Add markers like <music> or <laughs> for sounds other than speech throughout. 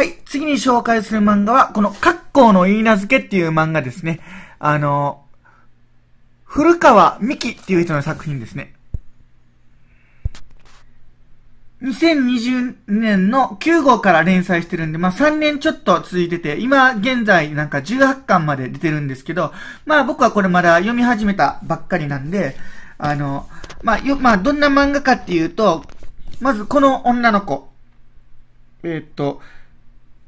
はい、次に紹介する漫画は、この、格好の言い名付けっていう漫画ですね。あの、古川美希っていう人の作品ですね。2020年の9号から連載してるんで、まあ3年ちょっと続いてて、今現在なんか18巻まで出てるんですけど、まあ僕はこれまだ読み始めたばっかりなんで、あの、まあよ、まあどんな漫画かっていうと、まずこの女の子、えー、っと、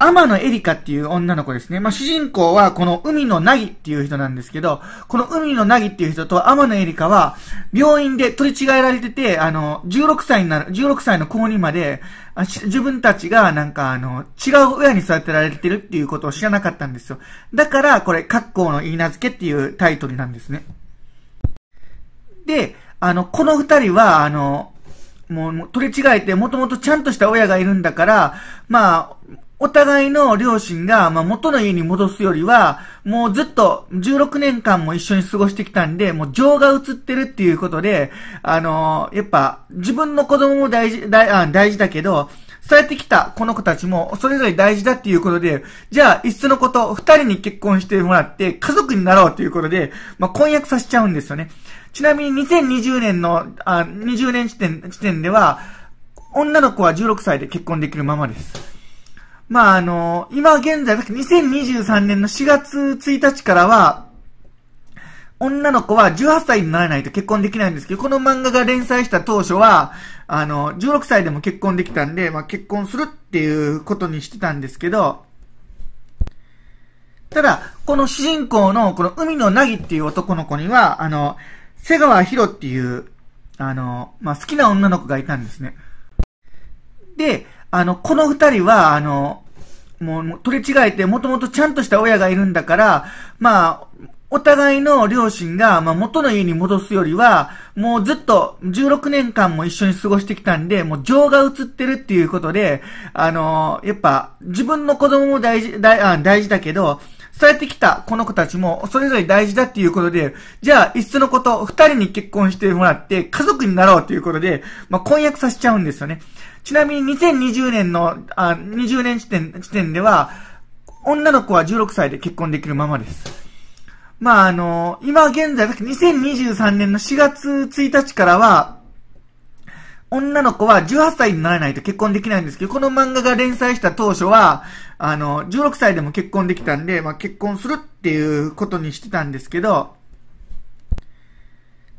天野エリカっていう女の子ですね。まあ、主人公はこの海野なぎっていう人なんですけど、この海野なぎっていう人と天野エリカは、病院で取り違えられてて、あの、16歳になる、16歳の子にまで、自分たちがなんかあの、違う親に育てられてるっていうことを知らなかったんですよ。だから、これ、格好の言い名付けっていうタイトルなんですね。で、あの、この二人は、あの、もう、取り違えて、もともとちゃんとした親がいるんだから、まあ、お互いの両親が、まあ、元の家に戻すよりは、もうずっと16年間も一緒に過ごしてきたんで、もう情が移ってるっていうことで、あのー、やっぱ、自分の子供も大事、大大事だけど、そうやってきたこの子たちも、それぞれ大事だっていうことで、じゃあ、いっそのこと、二人に結婚してもらって、家族になろうということで、まあ、婚約させちゃうんですよね。ちなみに2020年の、あ20年時点時点では、女の子は16歳で結婚できるままです。まあ、あの、今現在、2023年の4月1日からは、女の子は18歳にならないと結婚できないんですけど、この漫画が連載した当初は、あの、16歳でも結婚できたんで、まあ、結婚するっていうことにしてたんですけど、ただ、この主人公の、この海のなぎっていう男の子には、あの、瀬川博っていう、あの、まあ、好きな女の子がいたんですね。で、あの、この二人は、あの、もう取り違えて、もともとちゃんとした親がいるんだから、まあ、お互いの両親が、まあ、元の家に戻すよりは、もうずっと16年間も一緒に過ごしてきたんで、もう情が移ってるっていうことで、あのー、やっぱ自分の子供も大事、大大事だけど、そうやってきたこの子たちも、それぞれ大事だっていうことで、じゃあ、いっそのこと、二人に結婚してもらって、家族になろうということで、まあ、婚約させちゃうんですよね。ちなみに2020年の、あ、20年時点、時点では、女の子は16歳で結婚できるままです。まあ、あの、今現在、2023年の4月1日からは、女の子は18歳にならないと結婚できないんですけど、この漫画が連載した当初は、あの、16歳でも結婚できたんで、まあ、結婚するっていうことにしてたんですけど、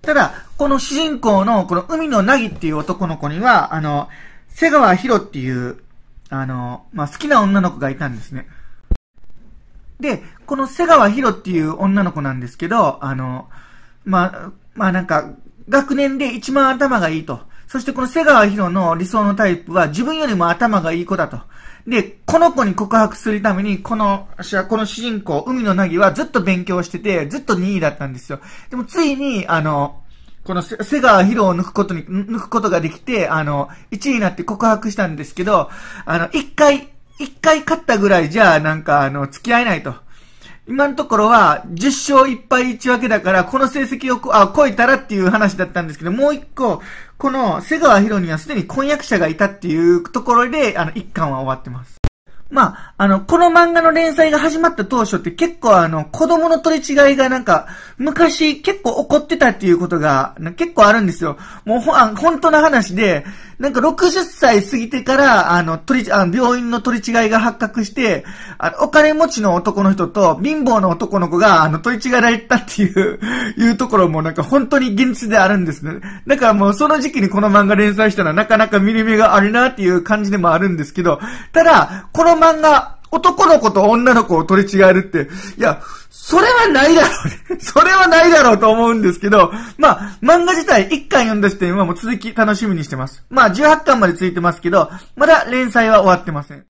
ただ、この主人公の、この海のなぎっていう男の子には、あの、瀬川博っていう、あの、まあ、好きな女の子がいたんですね。で、この瀬川博っていう女の子なんですけど、あの、まあ、まあ、なんか、学年で一番頭がいいと。そしてこの瀬川博の理想のタイプは自分よりも頭がいい子だと。で、この子に告白するために、この、この主人公、海のなぎはずっと勉強してて、ずっと2位だったんですよ。でもついに、あの、この瀬川博を抜くことに、抜くことができて、あの、1位になって告白したんですけど、あの、1回、1回勝ったぐらいじゃ、なんか、あの、付き合えないと。今のところは、10勝1敗1分けだから、この成績をあ超えたらっていう話だったんですけど、もう一個、この瀬川博にはすでに婚約者がいたっていうところで、あの、一巻は終わってます。まあ、あの、この漫画の連載が始まった当初って結構あの、子供の取り違いがなんか、昔結構起こってたっていうことが、結構あるんですよ。もうほ、ほんとな話で、なんか60歳過ぎてから、あの、取り、あの病院の取り違いが発覚して、あの、お金持ちの男の人と貧乏の男の子が、あの、取り違えられたっていう <laughs> いうところもなんか本当に現実であるんですね。だからもうその時期にこの漫画連載したらなかなか見る目があるなっていう感じでもあるんですけど、ただ、この漫画、男の子と女の子を取り違えるって、いや、それはないだろう、ね、<laughs> それはないだろうと思うんですけど、まあ、漫画自体1巻読んだ時点はもう続き楽しみにしてます。まあ、18巻までついてますけど、まだ連載は終わってません。